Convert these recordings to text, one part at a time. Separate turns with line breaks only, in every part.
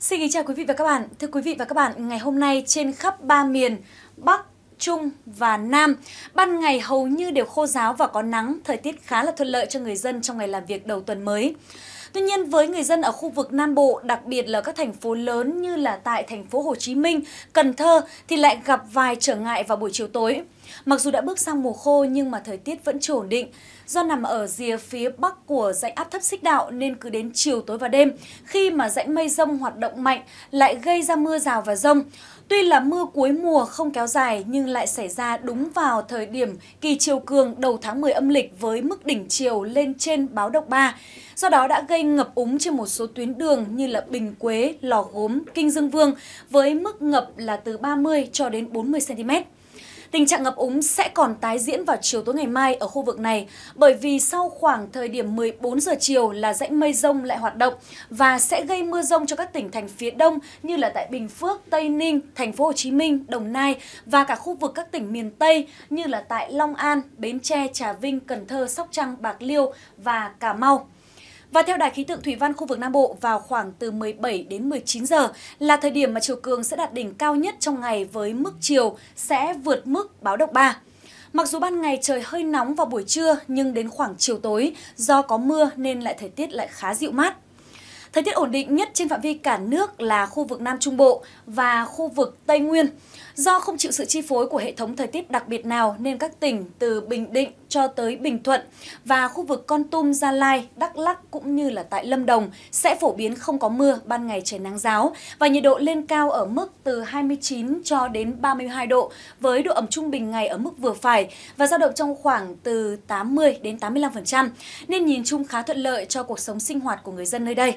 Xin kính chào quý vị và các bạn. Thưa quý vị và các bạn, ngày hôm nay trên khắp ba miền Bắc, Trung và Nam. Ban ngày hầu như đều khô giáo và có nắng, thời tiết khá là thuận lợi cho người dân trong ngày làm việc đầu tuần mới. Tuy nhiên với người dân ở khu vực Nam Bộ, đặc biệt là các thành phố lớn như là tại thành phố Hồ Chí Minh, Cần Thơ thì lại gặp vài trở ngại vào buổi chiều tối. Mặc dù đã bước sang mùa khô nhưng mà thời tiết vẫn chưa ổn định. Do nằm ở rìa phía bắc của dãy áp thấp xích đạo nên cứ đến chiều tối và đêm, khi mà dãy mây rông hoạt động mạnh lại gây ra mưa rào và rông. Tuy là mưa cuối mùa không kéo dài nhưng lại xảy ra đúng vào thời điểm kỳ chiều cường đầu tháng 10 âm lịch với mức đỉnh chiều lên trên báo động 3. Do đó đã gây ngập úng trên một số tuyến đường như là Bình Quế, Lò Gốm, Kinh Dương Vương với mức ngập là từ 30 cho đến 40 cm. Tình trạng ngập úng sẽ còn tái diễn vào chiều tối ngày mai ở khu vực này bởi vì sau khoảng thời điểm 14 giờ chiều là rãnh mây rông lại hoạt động và sẽ gây mưa rông cho các tỉnh thành phía đông như là tại Bình Phước, Tây Ninh, thành phố Hồ Chí Minh, Đồng Nai và cả khu vực các tỉnh miền Tây như là tại Long An, Bến Tre, Trà Vinh, Cần Thơ, Sóc Trăng, Bạc Liêu và Cà Mau. Và theo Đài khí tượng Thủy văn khu vực Nam Bộ vào khoảng từ 17 đến 19 giờ là thời điểm mà chiều cường sẽ đạt đỉnh cao nhất trong ngày với mức chiều sẽ vượt mức báo động 3. Mặc dù ban ngày trời hơi nóng vào buổi trưa nhưng đến khoảng chiều tối do có mưa nên lại thời tiết lại khá dịu mát. Thời tiết ổn định nhất trên phạm vi cả nước là khu vực Nam Trung Bộ và khu vực Tây Nguyên. Do không chịu sự chi phối của hệ thống thời tiết đặc biệt nào nên các tỉnh từ Bình Định cho tới Bình Thuận và khu vực Con Tum, Gia Lai, Đắk Lắc cũng như là tại Lâm Đồng sẽ phổ biến không có mưa, ban ngày trời nắng giáo và nhiệt độ lên cao ở mức từ 29 cho đến 32 độ với độ ẩm trung bình ngày ở mức vừa phải và dao động trong khoảng từ 80 đến 85% nên nhìn chung khá thuận lợi cho cuộc sống sinh hoạt của người dân nơi đây.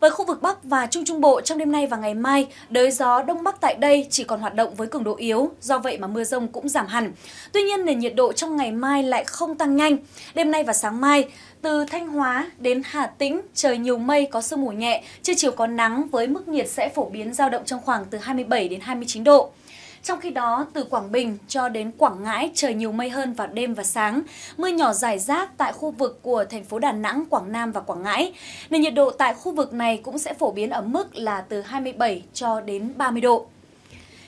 Với khu vực Bắc và Trung Trung Bộ trong đêm nay và ngày mai, đới gió Đông Bắc tại đây chỉ còn hoạt động với cường độ yếu, do vậy mà mưa rông cũng giảm hẳn. Tuy nhiên nền nhiệt độ trong ngày mai lại không tăng nhanh. Đêm nay và sáng mai, từ Thanh Hóa đến Hà Tĩnh, trời nhiều mây có sương mù nhẹ, trưa chiều có nắng với mức nhiệt sẽ phổ biến dao động trong khoảng từ 27 đến 29 độ. Trong khi đó, từ Quảng Bình cho đến Quảng Ngãi trời nhiều mây hơn vào đêm và sáng. Mưa nhỏ rải rác tại khu vực của thành phố Đà Nẵng, Quảng Nam và Quảng Ngãi. nên nhiệt độ tại khu vực này cũng sẽ phổ biến ở mức là từ 27 cho đến 30 độ.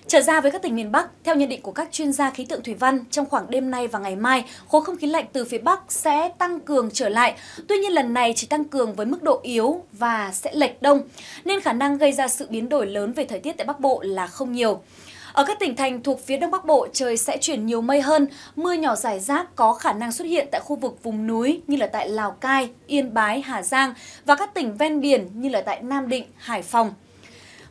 Trở ra với các tỉnh miền Bắc, theo nhận định của các chuyên gia khí tượng thủy văn, trong khoảng đêm nay và ngày mai, khối không khí lạnh từ phía Bắc sẽ tăng cường trở lại. Tuy nhiên lần này chỉ tăng cường với mức độ yếu và sẽ lệch đông, nên khả năng gây ra sự biến đổi lớn về thời tiết tại Bắc Bộ là không nhiều. Ở các tỉnh thành thuộc phía Đông Bắc Bộ, trời sẽ chuyển nhiều mây hơn, mưa nhỏ rải rác có khả năng xuất hiện tại khu vực vùng núi như là tại Lào Cai, Yên Bái, Hà Giang và các tỉnh ven biển như là tại Nam Định, Hải Phòng.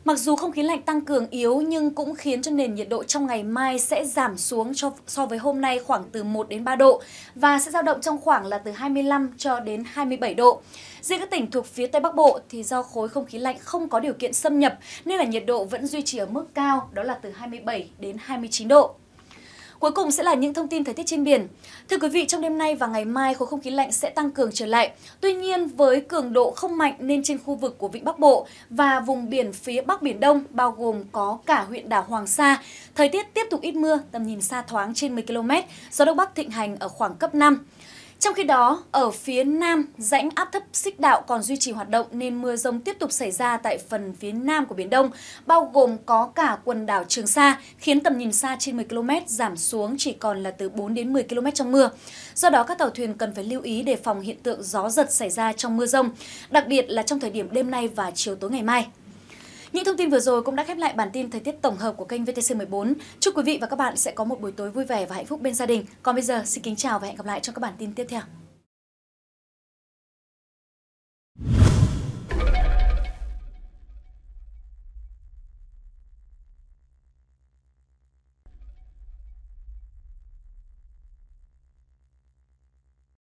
Mặc dù không khí lạnh tăng cường yếu nhưng cũng khiến cho nền nhiệt độ trong ngày mai sẽ giảm xuống cho, so với hôm nay khoảng từ 1 đến 3 độ và sẽ dao động trong khoảng là từ 25 cho đến 27 độ. Riêng các tỉnh thuộc phía Tây Bắc Bộ thì do khối không khí lạnh không có điều kiện xâm nhập nên là nhiệt độ vẫn duy trì ở mức cao đó là từ 27 đến 29 độ. Cuối cùng sẽ là những thông tin thời tiết trên biển. Thưa quý vị, trong đêm nay và ngày mai khối không khí lạnh sẽ tăng cường trở lại. Tuy nhiên với cường độ không mạnh nên trên khu vực của vịnh Bắc Bộ và vùng biển phía Bắc Biển Đông bao gồm có cả huyện đảo Hoàng Sa, thời tiết tiếp tục ít mưa, tầm nhìn xa thoáng trên 10 km, gió đông bắc thịnh hành ở khoảng cấp 5. Trong khi đó, ở phía nam, rãnh áp thấp xích đạo còn duy trì hoạt động nên mưa rông tiếp tục xảy ra tại phần phía nam của Biển Đông, bao gồm có cả quần đảo Trường Sa, khiến tầm nhìn xa trên 10 km giảm xuống chỉ còn là từ 4 đến 10 km trong mưa. Do đó, các tàu thuyền cần phải lưu ý đề phòng hiện tượng gió giật xảy ra trong mưa rông, đặc biệt là trong thời điểm đêm nay và chiều tối ngày mai. Những thông tin vừa rồi cũng đã khép lại bản tin thời tiết tổng hợp của kênh VTC14. Chúc quý vị và các bạn sẽ có một buổi tối vui vẻ và hạnh phúc bên gia đình. Còn bây giờ, xin kính chào và hẹn gặp lại trong các bản tin tiếp theo.